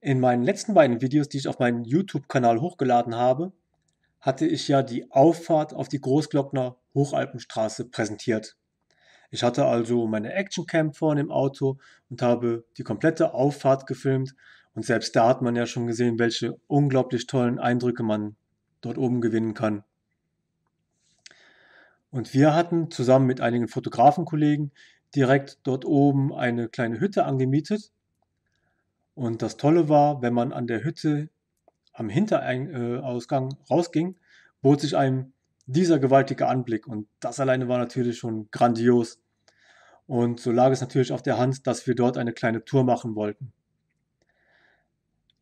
In meinen letzten beiden Videos, die ich auf meinen YouTube-Kanal hochgeladen habe, hatte ich ja die Auffahrt auf die Großglockner Hochalpenstraße präsentiert. Ich hatte also meine Actioncam vorne im Auto und habe die komplette Auffahrt gefilmt und selbst da hat man ja schon gesehen, welche unglaublich tollen Eindrücke man dort oben gewinnen kann. Und wir hatten zusammen mit einigen Fotografenkollegen direkt dort oben eine kleine Hütte angemietet und das Tolle war, wenn man an der Hütte am Hinterausgang äh, rausging, bot sich einem dieser gewaltige Anblick. Und das alleine war natürlich schon grandios. Und so lag es natürlich auf der Hand, dass wir dort eine kleine Tour machen wollten.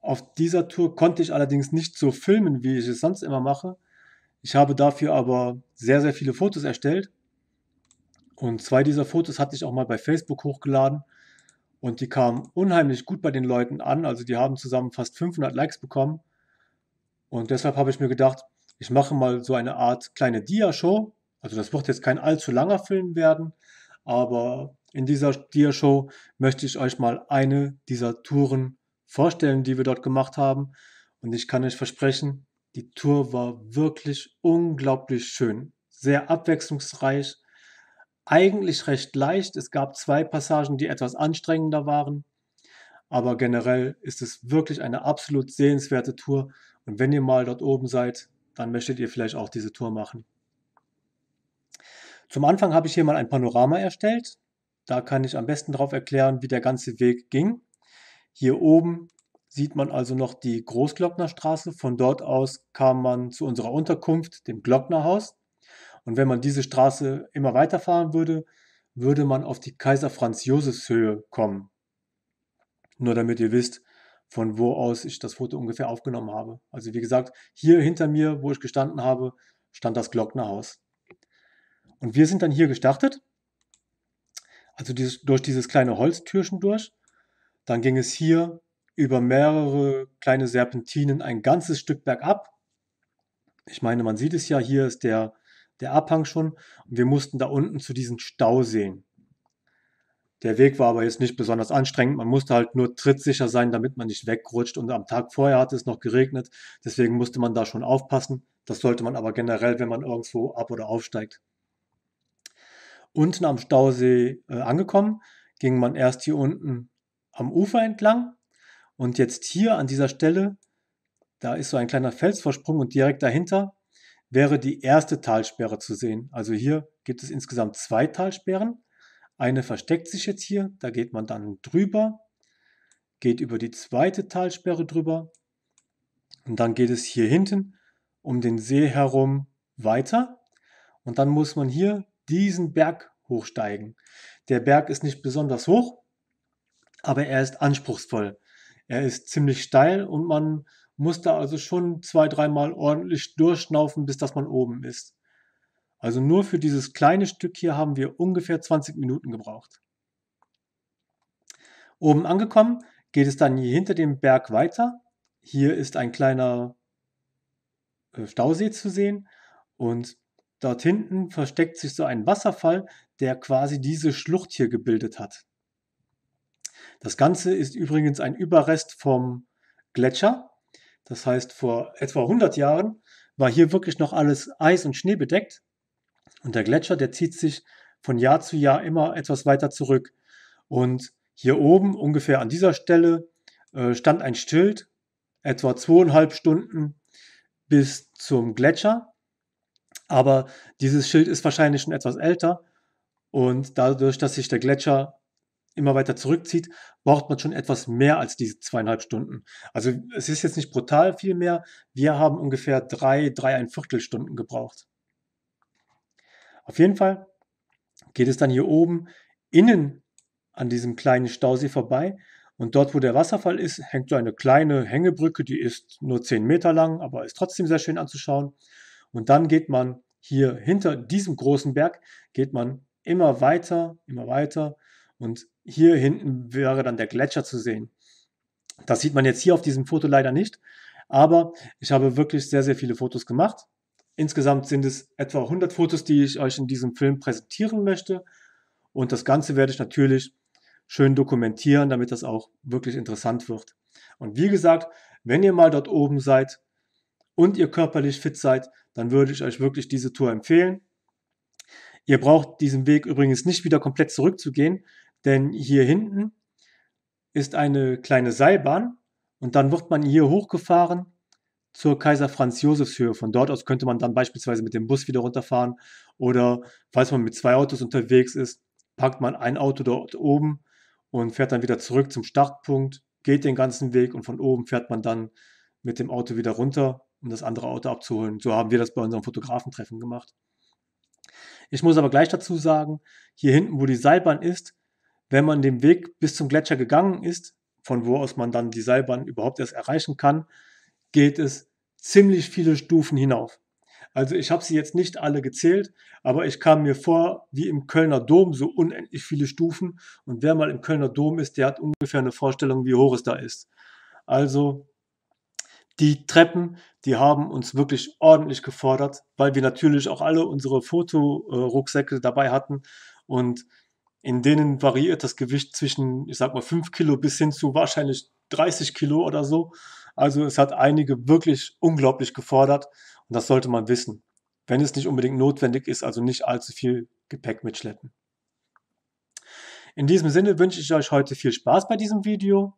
Auf dieser Tour konnte ich allerdings nicht so filmen, wie ich es sonst immer mache. Ich habe dafür aber sehr, sehr viele Fotos erstellt. Und zwei dieser Fotos hatte ich auch mal bei Facebook hochgeladen und die kam unheimlich gut bei den Leuten an. Also die haben zusammen fast 500 Likes bekommen. Und deshalb habe ich mir gedacht, ich mache mal so eine Art kleine Dia-Show. Also das wird jetzt kein allzu langer Film werden, aber in dieser Dia-Show möchte ich euch mal eine dieser Touren vorstellen, die wir dort gemacht haben. Und ich kann euch versprechen, die Tour war wirklich unglaublich schön, sehr abwechslungsreich eigentlich recht leicht. Es gab zwei Passagen, die etwas anstrengender waren. Aber generell ist es wirklich eine absolut sehenswerte Tour. Und wenn ihr mal dort oben seid, dann möchtet ihr vielleicht auch diese Tour machen. Zum Anfang habe ich hier mal ein Panorama erstellt. Da kann ich am besten darauf erklären, wie der ganze Weg ging. Hier oben sieht man also noch die Großglocknerstraße. Von dort aus kam man zu unserer Unterkunft, dem Glocknerhaus. Und wenn man diese Straße immer weiterfahren würde, würde man auf die Kaiser Franz Josefs Höhe kommen. Nur damit ihr wisst, von wo aus ich das Foto ungefähr aufgenommen habe. Also wie gesagt, hier hinter mir, wo ich gestanden habe, stand das Glocknerhaus. Und wir sind dann hier gestartet, also dieses, durch dieses kleine Holztürchen durch. Dann ging es hier über mehrere kleine Serpentinen ein ganzes Stück bergab. Ich meine, man sieht es ja, hier ist der der Abhang schon. Und wir mussten da unten zu diesen Stauseen. Der Weg war aber jetzt nicht besonders anstrengend. Man musste halt nur trittsicher sein, damit man nicht wegrutscht. Und am Tag vorher hatte es noch geregnet. Deswegen musste man da schon aufpassen. Das sollte man aber generell, wenn man irgendwo ab- oder aufsteigt. Unten am Stausee äh, angekommen, ging man erst hier unten am Ufer entlang. Und jetzt hier an dieser Stelle, da ist so ein kleiner Felsvorsprung und direkt dahinter wäre die erste Talsperre zu sehen. Also hier gibt es insgesamt zwei Talsperren. Eine versteckt sich jetzt hier, da geht man dann drüber, geht über die zweite Talsperre drüber und dann geht es hier hinten um den See herum weiter und dann muss man hier diesen Berg hochsteigen. Der Berg ist nicht besonders hoch, aber er ist anspruchsvoll. Er ist ziemlich steil und man muss da also schon zwei, dreimal ordentlich durchschnaufen, bis dass man oben ist. Also nur für dieses kleine Stück hier haben wir ungefähr 20 Minuten gebraucht. Oben angekommen geht es dann hier hinter dem Berg weiter. Hier ist ein kleiner äh, Stausee zu sehen und dort hinten versteckt sich so ein Wasserfall, der quasi diese Schlucht hier gebildet hat. Das Ganze ist übrigens ein Überrest vom Gletscher, das heißt, vor etwa 100 Jahren war hier wirklich noch alles Eis und Schnee bedeckt und der Gletscher, der zieht sich von Jahr zu Jahr immer etwas weiter zurück. Und hier oben, ungefähr an dieser Stelle, äh, stand ein Schild, etwa zweieinhalb Stunden bis zum Gletscher. Aber dieses Schild ist wahrscheinlich schon etwas älter und dadurch, dass sich der Gletscher immer weiter zurückzieht, braucht man schon etwas mehr als diese zweieinhalb Stunden. Also es ist jetzt nicht brutal viel mehr. Wir haben ungefähr drei, dreieinviertel Stunden gebraucht. Auf jeden Fall geht es dann hier oben innen an diesem kleinen Stausee vorbei. Und dort, wo der Wasserfall ist, hängt so eine kleine Hängebrücke, die ist nur 10 Meter lang, aber ist trotzdem sehr schön anzuschauen. Und dann geht man hier hinter diesem großen Berg, geht man immer weiter, immer weiter und hier hinten wäre dann der Gletscher zu sehen. Das sieht man jetzt hier auf diesem Foto leider nicht, aber ich habe wirklich sehr, sehr viele Fotos gemacht. Insgesamt sind es etwa 100 Fotos, die ich euch in diesem Film präsentieren möchte. Und das Ganze werde ich natürlich schön dokumentieren, damit das auch wirklich interessant wird. Und wie gesagt, wenn ihr mal dort oben seid und ihr körperlich fit seid, dann würde ich euch wirklich diese Tour empfehlen. Ihr braucht diesen Weg übrigens nicht wieder komplett zurückzugehen. Denn hier hinten ist eine kleine Seilbahn und dann wird man hier hochgefahren zur Kaiser Franz Josefs Höhe. Von dort aus könnte man dann beispielsweise mit dem Bus wieder runterfahren oder falls man mit zwei Autos unterwegs ist, packt man ein Auto dort oben und fährt dann wieder zurück zum Startpunkt, geht den ganzen Weg und von oben fährt man dann mit dem Auto wieder runter, um das andere Auto abzuholen. So haben wir das bei unserem Fotografentreffen gemacht. Ich muss aber gleich dazu sagen, hier hinten, wo die Seilbahn ist, wenn man den Weg bis zum Gletscher gegangen ist, von wo aus man dann die Seilbahn überhaupt erst erreichen kann, geht es ziemlich viele Stufen hinauf. Also ich habe sie jetzt nicht alle gezählt, aber ich kam mir vor wie im Kölner Dom, so unendlich viele Stufen. Und wer mal im Kölner Dom ist, der hat ungefähr eine Vorstellung, wie hoch es da ist. Also die Treppen, die haben uns wirklich ordentlich gefordert, weil wir natürlich auch alle unsere Fotorucksäcke dabei hatten und in denen variiert das Gewicht zwischen, ich sag mal, 5 Kilo bis hin zu wahrscheinlich 30 Kilo oder so. Also es hat einige wirklich unglaublich gefordert und das sollte man wissen. Wenn es nicht unbedingt notwendig ist, also nicht allzu viel Gepäck mitschleppen. In diesem Sinne wünsche ich euch heute viel Spaß bei diesem Video.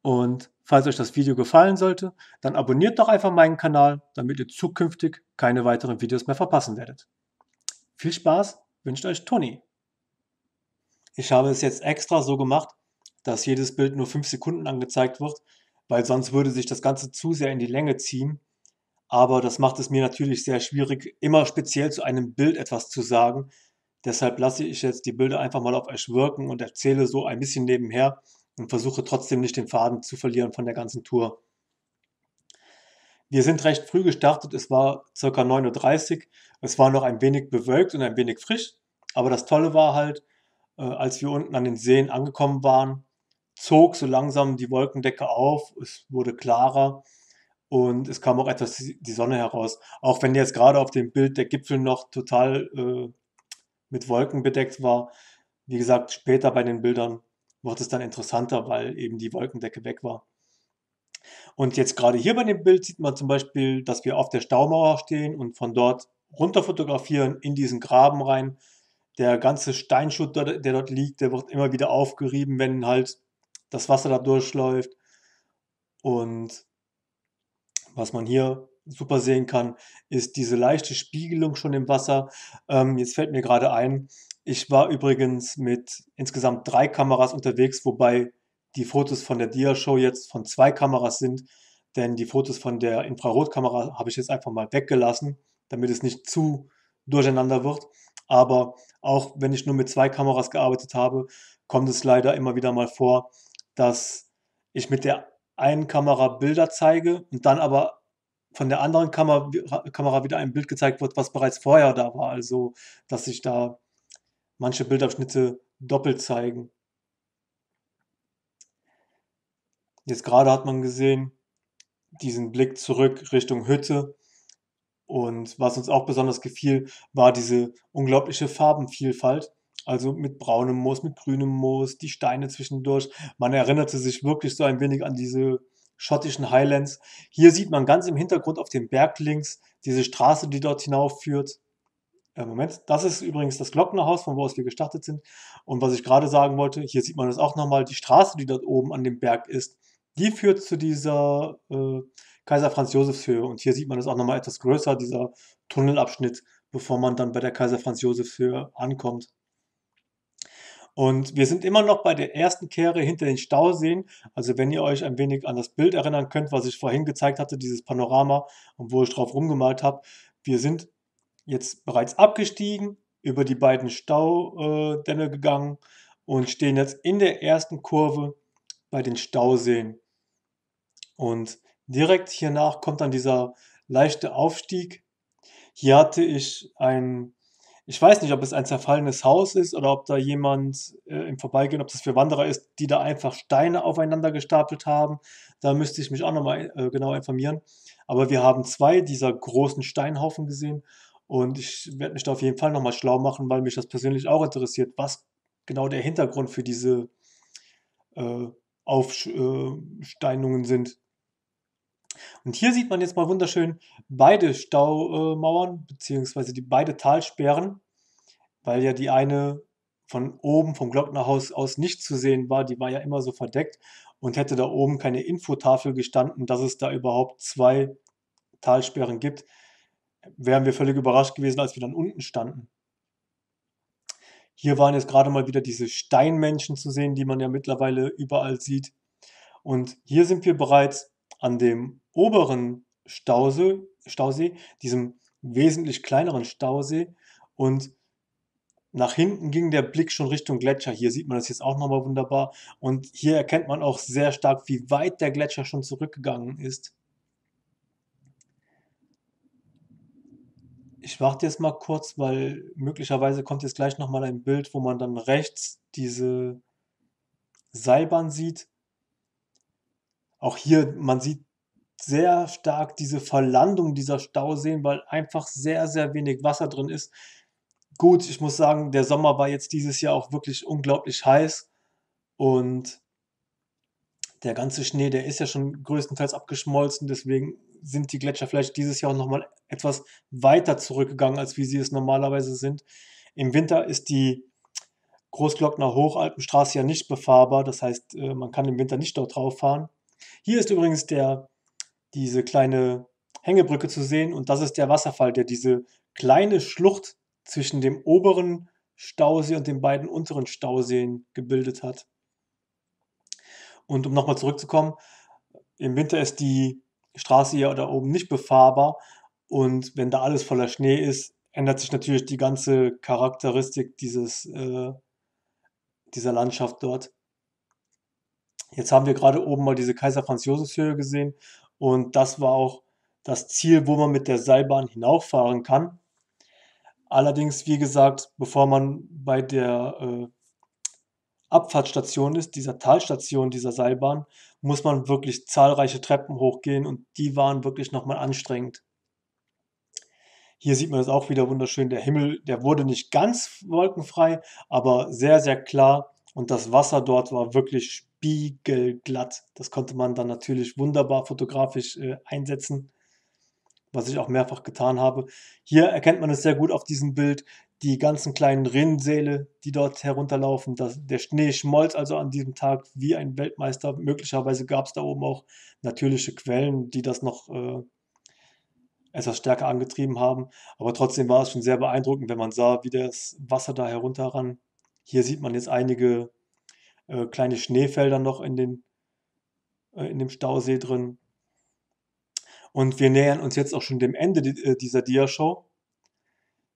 Und falls euch das Video gefallen sollte, dann abonniert doch einfach meinen Kanal, damit ihr zukünftig keine weiteren Videos mehr verpassen werdet. Viel Spaß wünscht euch Toni. Ich habe es jetzt extra so gemacht, dass jedes Bild nur 5 Sekunden angezeigt wird, weil sonst würde sich das Ganze zu sehr in die Länge ziehen. Aber das macht es mir natürlich sehr schwierig, immer speziell zu einem Bild etwas zu sagen. Deshalb lasse ich jetzt die Bilder einfach mal auf euch wirken und erzähle so ein bisschen nebenher und versuche trotzdem nicht den Faden zu verlieren von der ganzen Tour. Wir sind recht früh gestartet, es war ca. 9.30 Uhr. Es war noch ein wenig bewölkt und ein wenig frisch, aber das Tolle war halt, äh, als wir unten an den Seen angekommen waren, zog so langsam die Wolkendecke auf, es wurde klarer und es kam auch etwas die Sonne heraus. Auch wenn jetzt gerade auf dem Bild der Gipfel noch total äh, mit Wolken bedeckt war, wie gesagt, später bei den Bildern wird es dann interessanter, weil eben die Wolkendecke weg war. Und jetzt gerade hier bei dem Bild sieht man zum Beispiel, dass wir auf der Staumauer stehen und von dort runter fotografieren in diesen Graben rein der ganze Steinschutt, der dort liegt, der wird immer wieder aufgerieben, wenn halt das Wasser da durchläuft. Und was man hier super sehen kann, ist diese leichte Spiegelung schon im Wasser. Ähm, jetzt fällt mir gerade ein, ich war übrigens mit insgesamt drei Kameras unterwegs, wobei die Fotos von der Dia-Show jetzt von zwei Kameras sind, denn die Fotos von der Infrarotkamera habe ich jetzt einfach mal weggelassen, damit es nicht zu durcheinander wird. Aber auch wenn ich nur mit zwei Kameras gearbeitet habe, kommt es leider immer wieder mal vor, dass ich mit der einen Kamera Bilder zeige und dann aber von der anderen Kamera, wieder ein Bild gezeigt wird, was bereits vorher da war. Also, dass sich da manche Bildabschnitte doppelt zeigen. Jetzt gerade hat man gesehen, diesen Blick zurück Richtung Hütte, und was uns auch besonders gefiel, war diese unglaubliche Farbenvielfalt. Also mit braunem Moos, mit grünem Moos, die Steine zwischendurch. Man erinnerte sich wirklich so ein wenig an diese schottischen Highlands. Hier sieht man ganz im Hintergrund auf dem Berg links diese Straße, die dort hinaufführt. Äh, Moment, das ist übrigens das Glocknerhaus, von wo aus wir gestartet sind. Und was ich gerade sagen wollte, hier sieht man das auch nochmal, die Straße, die dort oben an dem Berg ist die führt zu dieser äh, Kaiser Franz Josef Höhe. Und hier sieht man das auch nochmal etwas größer, dieser Tunnelabschnitt, bevor man dann bei der Kaiser Franz Josef Höhe ankommt. Und wir sind immer noch bei der ersten Kehre hinter den Stauseen. Also wenn ihr euch ein wenig an das Bild erinnern könnt, was ich vorhin gezeigt hatte, dieses Panorama und wo ich drauf rumgemalt habe. Wir sind jetzt bereits abgestiegen, über die beiden Staudämme äh, gegangen und stehen jetzt in der ersten Kurve bei den Stauseen. Und direkt hiernach kommt dann dieser leichte Aufstieg. Hier hatte ich ein, ich weiß nicht, ob es ein zerfallenes Haus ist oder ob da jemand äh, im Vorbeigehen, ob das für Wanderer ist, die da einfach Steine aufeinander gestapelt haben. Da müsste ich mich auch nochmal äh, genau informieren. Aber wir haben zwei dieser großen Steinhaufen gesehen und ich werde mich da auf jeden Fall nochmal schlau machen, weil mich das persönlich auch interessiert, was genau der Hintergrund für diese äh, Aufsteinungen äh, sind. Und hier sieht man jetzt mal wunderschön beide Staumauern, beziehungsweise die beide Talsperren, weil ja die eine von oben vom Glocknerhaus aus nicht zu sehen war, die war ja immer so verdeckt und hätte da oben keine Infotafel gestanden, dass es da überhaupt zwei Talsperren gibt, wären wir völlig überrascht gewesen, als wir dann unten standen. Hier waren jetzt gerade mal wieder diese Steinmenschen zu sehen, die man ja mittlerweile überall sieht. Und hier sind wir bereits an dem oberen Stausee, Stausee, diesem wesentlich kleineren Stausee und nach hinten ging der Blick schon Richtung Gletscher. Hier sieht man das jetzt auch nochmal wunderbar. Und hier erkennt man auch sehr stark, wie weit der Gletscher schon zurückgegangen ist. Ich warte jetzt mal kurz, weil möglicherweise kommt jetzt gleich nochmal ein Bild, wo man dann rechts diese Seilbahn sieht. Auch hier, man sieht sehr stark diese Verlandung dieser Stauseen, weil einfach sehr, sehr wenig Wasser drin ist. Gut, ich muss sagen, der Sommer war jetzt dieses Jahr auch wirklich unglaublich heiß und der ganze Schnee, der ist ja schon größtenteils abgeschmolzen, deswegen sind die Gletscher vielleicht dieses Jahr auch nochmal etwas weiter zurückgegangen, als wie sie es normalerweise sind. Im Winter ist die Großglockner Hochalpenstraße ja nicht befahrbar, das heißt, äh, man kann im Winter nicht dort drauf fahren. Hier ist übrigens der diese kleine Hängebrücke zu sehen und das ist der Wasserfall, der diese kleine Schlucht zwischen dem oberen Stausee und den beiden unteren Stauseen gebildet hat. Und um nochmal zurückzukommen, im Winter ist die Straße hier da oben nicht befahrbar und wenn da alles voller Schnee ist, ändert sich natürlich die ganze Charakteristik dieses, äh, dieser Landschaft dort. Jetzt haben wir gerade oben mal diese Kaiser-Franz-Josefs-Höhe gesehen und das war auch das Ziel, wo man mit der Seilbahn hinauffahren kann. Allerdings, wie gesagt, bevor man bei der äh, Abfahrtsstation ist, dieser Talstation dieser Seilbahn, muss man wirklich zahlreiche Treppen hochgehen und die waren wirklich nochmal anstrengend. Hier sieht man es auch wieder wunderschön. Der Himmel, der wurde nicht ganz wolkenfrei, aber sehr, sehr klar und das Wasser dort war wirklich spiegelglatt. Das konnte man dann natürlich wunderbar fotografisch äh, einsetzen, was ich auch mehrfach getan habe. Hier erkennt man es sehr gut auf diesem Bild, die ganzen kleinen Rinnsäle, die dort herunterlaufen. Das, der Schnee schmolz also an diesem Tag wie ein Weltmeister. Möglicherweise gab es da oben auch natürliche Quellen, die das noch äh, etwas stärker angetrieben haben. Aber trotzdem war es schon sehr beeindruckend, wenn man sah, wie das Wasser da herunterran. Hier sieht man jetzt einige äh, kleine Schneefelder noch in, den, äh, in dem Stausee drin. Und wir nähern uns jetzt auch schon dem Ende äh, dieser Dia-Show.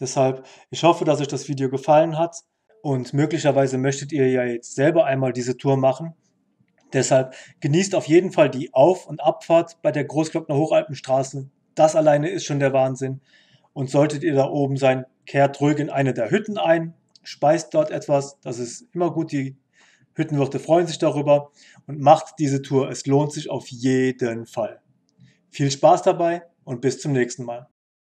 Deshalb, ich hoffe, dass euch das Video gefallen hat und möglicherweise möchtet ihr ja jetzt selber einmal diese Tour machen. Deshalb genießt auf jeden Fall die Auf- und Abfahrt bei der Großglockner Hochalpenstraße. Das alleine ist schon der Wahnsinn. Und solltet ihr da oben sein, kehrt ruhig in eine der Hütten ein, speist dort etwas. Das ist immer gut, die Hüttenwirte freuen sich darüber und macht diese Tour. Es lohnt sich auf jeden Fall. Viel Spaß dabei und bis zum nächsten Mal.